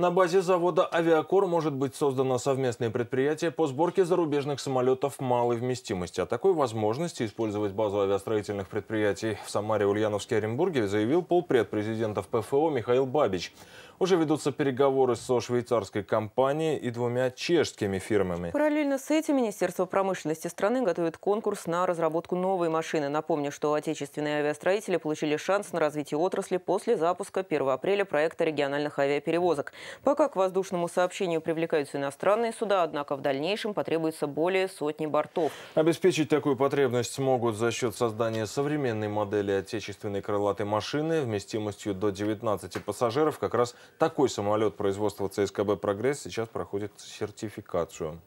На базе завода «Авиакор» может быть создано совместное предприятие по сборке зарубежных самолетов малой вместимости. О такой возможности использовать базу авиастроительных предприятий в Самаре, Ульяновске и Оренбурге заявил полпред президентов ПФО Михаил Бабич. Уже ведутся переговоры со швейцарской компанией и двумя чешскими фирмами. Параллельно с этим Министерство промышленности страны готовит конкурс на разработку новой машины. Напомню, что отечественные авиастроители получили шанс на развитие отрасли после запуска 1 апреля проекта региональных авиаперевозок. Пока к воздушному сообщению привлекаются иностранные суда, однако в дальнейшем потребуется более сотни бортов. Обеспечить такую потребность смогут за счет создания современной модели отечественной крылатой машины вместимостью до 19 пассажиров. Как раз такой самолет производства ЦСКБ «Прогресс» сейчас проходит сертификацию.